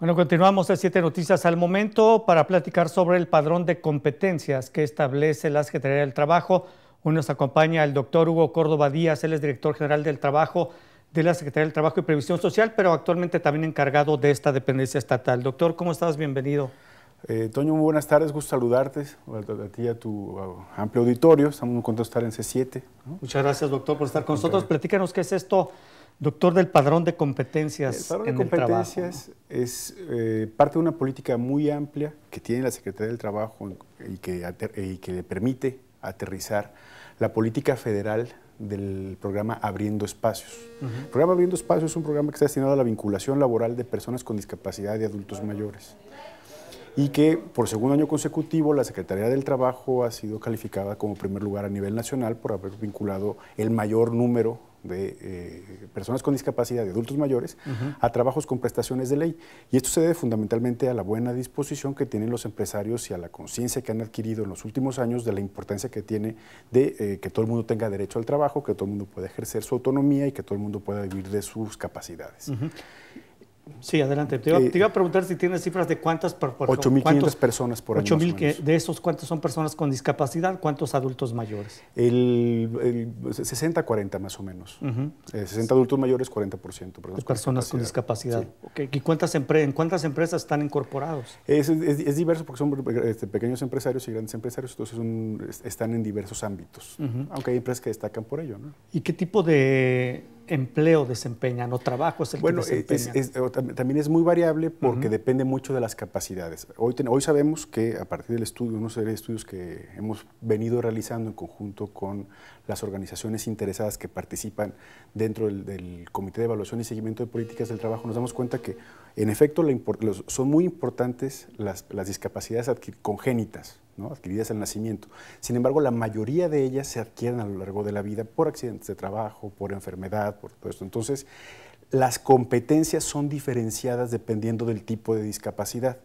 Bueno, continuamos en siete noticias al momento para platicar sobre el padrón de competencias que establece la Secretaría del Trabajo. Hoy nos acompaña el doctor Hugo Córdoba Díaz, él es director general del Trabajo de la Secretaría del Trabajo y Previsión Social, pero actualmente también encargado de esta dependencia estatal. Doctor, ¿cómo estás? Bienvenido. Eh, Toño, muy buenas tardes, gusto saludarte, a ti y a tu amplio auditorio, estamos muy contentos de estar en C7. Muchas gracias, doctor, por estar con nosotros. Platícanos qué es esto Doctor del padrón de competencias. El padrón de competencias es eh, parte de una política muy amplia que tiene la Secretaría del Trabajo y que, le permite aterrizar la política federal del programa Abriendo Espacios. El programa Abriendo Espacios es un programa que está destinado a la vinculación laboral de personas con discapacidad y adultos mayores y que por segundo año consecutivo la Secretaría del Trabajo ha sido calificada como primer lugar a nivel nacional por haber vinculado el mayor número de eh, personas con discapacidad, de adultos mayores, a trabajos con prestaciones de ley. Y esto se debe fundamentalmente a la buena disposición que tienen los empresarios y a la conciencia que han adquirido en los últimos años de la importancia que tiene de eh, que todo el mundo tenga derecho al trabajo, que todo el mundo pueda ejercer su autonomía y que todo el mundo pueda vivir de sus capacidades. Sí, adelante. Eh, te iba, a preguntar si tienes cifras de cuántas... 8.500 personas por año. 8.000, de esos, cuántos son personas con discapacidad? ¿Cuántos adultos mayores? El, 60-40 más o menos. 60 eh, adultos mayores, 40% personas, con personas con discapacidad. ¿Y cuántas en cuántas empresas están incorporados? Es, diverso porque son este, pequeños empresarios y grandes empresarios, entonces están en diversos ámbitos, aunque hay empresas que destacan por ello. ¿no? ¿Y qué tipo de empleo desempeñan o trabajo es el bueno, que desempeña. también es muy variable porque depende mucho de las capacidades. Hoy, hoy sabemos que a partir del estudio, unos de estudios que hemos venido realizando en conjunto con las organizaciones interesadas que participan dentro del Comité de Evaluación y Seguimiento de Políticas del Trabajo, nos damos cuenta que en efecto, son muy importantes las, discapacidades congénitas, adquiridas al nacimiento. Sin embargo, la mayoría de ellas se adquieren a lo largo de la vida por accidentes de trabajo, por enfermedad, por todo esto. Entonces, las competencias son diferenciadas dependiendo del tipo de discapacidad.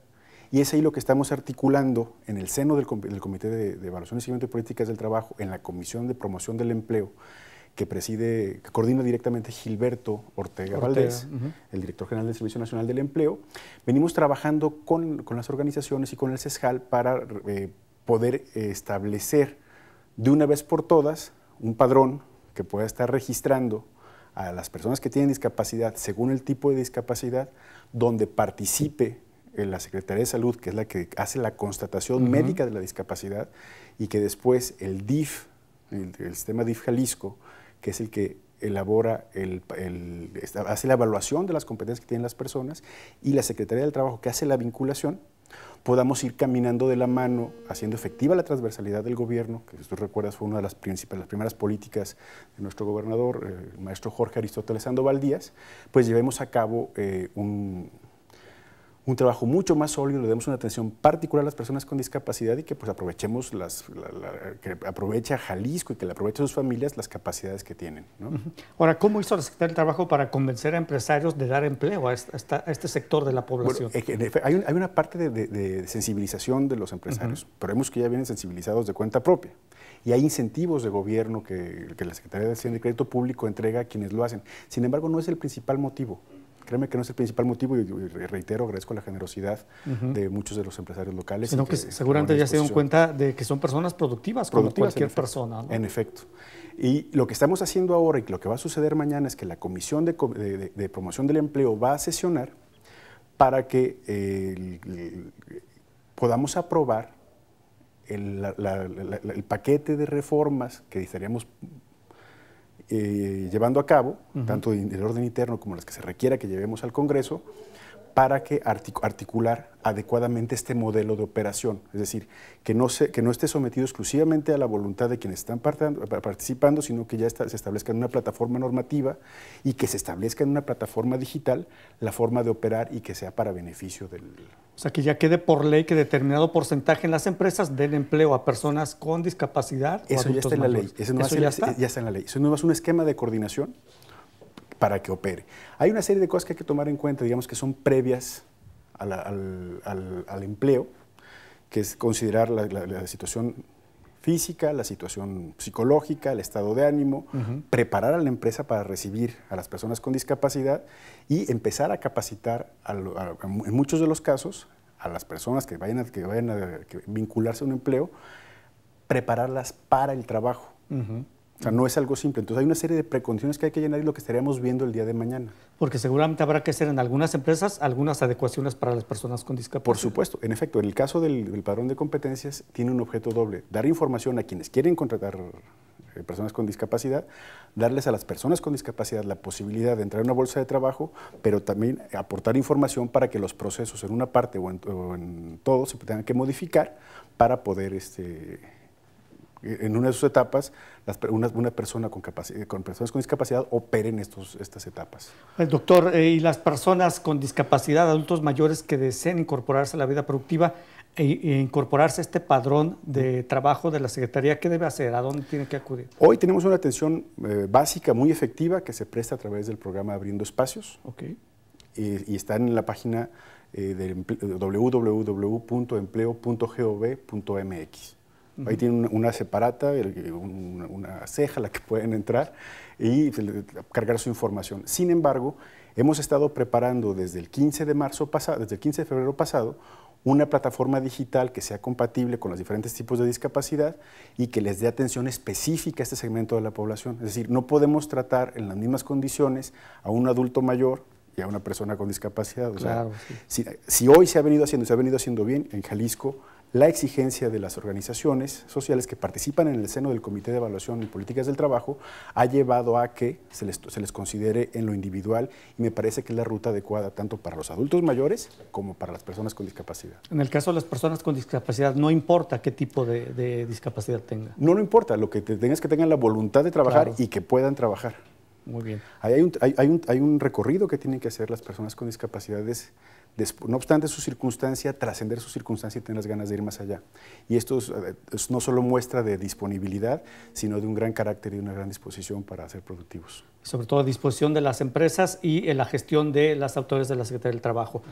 Y es ahí lo que estamos articulando en el seno del, Comité de, de Evaluación y Seguimiento de Políticas del Trabajo, en la Comisión de Promoción del Empleo, que preside, que coordina directamente Gilberto Ortega, Valdés, el director general del Servicio Nacional del Empleo. Venimos trabajando con, las organizaciones y con el CESJAL para eh, poder establecer de una vez por todas un padrón que pueda estar registrando a las personas que tienen discapacidad según el tipo de discapacidad, donde participe eh, la Secretaría de Salud, que es la que hace la constatación médica de la discapacidad, y que después el DIF, el sistema DIF Jalisco, que es el que elabora, el, hace la evaluación de las competencias que tienen las personas y la Secretaría del Trabajo que hace la vinculación, podamos ir caminando de la mano, haciendo efectiva la transversalidad del gobierno, que si tú recuerdas fue una de las, las primeras políticas de nuestro gobernador, eh, el maestro Jorge Aristóteles Sandoval Díaz, pues llevemos a cabo eh, un, un trabajo mucho más sólido, le demos una atención particular a las personas con discapacidad y que pues aprovechemos las, que aproveche a Jalisco y que le aproveche a sus familias las capacidades que tienen. Ahora, ¿cómo hizo la Secretaría del Trabajo para convencer a empresarios de dar empleo a, este sector de la población? hay, una parte de, sensibilización de los empresarios, pero vemos que ya vienen sensibilizados de cuenta propia y hay incentivos de gobierno que, la Secretaría de Hacienda y Crédito Público entrega a quienes lo hacen. Sin embargo, no es el principal motivo. Créeme que no es el principal motivo y, reitero, agradezco la generosidad de muchos de los empresarios locales. Sino que, seguramente ya se dieron cuenta de que son personas productivas, productivas como cualquier persona. En efecto. Y lo que estamos haciendo ahora y lo que va a suceder mañana es que la Comisión de, Promoción del Empleo va a sesionar para que eh, podamos aprobar el, el, paquete de reformas que estaríamos eh, llevando a cabo, tanto el orden interno como las que se requiera que llevemos al Congreso, para que articular adecuadamente este modelo de operación, es decir, que no, que no esté sometido exclusivamente a la voluntad de quienes están participando, sino que ya se establezca en una plataforma normativa y que se establezca en una plataforma digital la forma de operar y que sea para beneficio del... O sea, que ya quede por ley que determinado porcentaje en las empresas den empleo a personas con discapacidad. Eso o ya está en la ley. Eso, no ya, está? en la ley. Eso no es un esquema de coordinación para que opere. Hay una serie de cosas que hay que tomar en cuenta, digamos que son previas al, empleo, que es considerar la, situación física, la situación psicológica, el estado de ánimo, preparar a la empresa para recibir a las personas con discapacidad y empezar a capacitar en muchos de los casos a las personas que vayan a, que vayan a vincularse a un empleo, prepararlas para el trabajo. O sea, no es algo simple. Entonces hay una serie de precondiciones que hay que llenar y lo que estaríamos viendo el día de mañana. Porque seguramente habrá que hacer en algunas empresas algunas adecuaciones para las personas con discapacidad. Por supuesto, en efecto, en el caso del, padrón de competencias tiene un objeto doble, dar información a quienes quieren contratar eh, personas con discapacidad, darles a las personas con discapacidad la posibilidad de entrar en una bolsa de trabajo, pero también aportar información para que los procesos en una parte o en, o en todo se tengan que modificar para poder este, en una de sus etapas, una, persona con, eh, con, personas con discapacidad opere en estos, estas etapas. El doctor, eh, y las personas con discapacidad, adultos mayores que deseen incorporarse a la vida productiva e, e, incorporarse a este padrón de trabajo de la Secretaría, ¿qué debe hacer? ¿A dónde tiene que acudir? Hoy tenemos una atención eh, básica muy efectiva que se presta a través del programa Abriendo Espacios. Y, está en la página de www.empleo.gov.mx. Ahí tienen una separata, una, ceja a la que pueden entrar y cargar su información. Sin embargo, hemos estado preparando desde el 15 de marzo pasado, desde el 15 de febrero pasado, una plataforma digital que sea compatible con los diferentes tipos de discapacidad y que les dé atención específica a este segmento de la población. Es decir, no podemos tratar en las mismas condiciones a un adulto mayor y a una persona con discapacidad. si, si, hoy se ha venido haciendo, se ha venido haciendo bien en Jalisco, la exigencia de las organizaciones sociales que participan en el seno del Comité de Evaluación y Políticas del Trabajo ha llevado a que se les, considere en lo individual y me parece que es la ruta adecuada tanto para los adultos mayores como para las personas con discapacidad. En el caso de las personas con discapacidad, no importa qué tipo de, discapacidad tenga. No, no importa, lo que tengas es que tengan la voluntad de trabajar y que puedan trabajar. Muy bien. Hay, un, hay un recorrido que tienen que hacer las personas con discapacidades no obstante su circunstancia, trascender su circunstancia y tener las ganas de ir más allá. Y esto eh, no solo muestra de disponibilidad, sino de un gran carácter y una gran disposición para ser productivos. Sobre todo a disposición de las empresas y en la gestión de las autoridades de la Secretaría del Trabajo.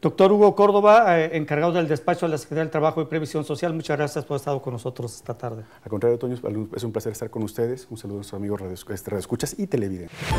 Doctor Hugo Córdoba, eh, encargado del despacho de la Secretaría del Trabajo y Previsión Social, muchas gracias por haber estado con nosotros esta tarde. A contrario, Toño, es un placer estar con ustedes. Un saludo a nuestros amigos este, Radio, Escuchas y Televidentes.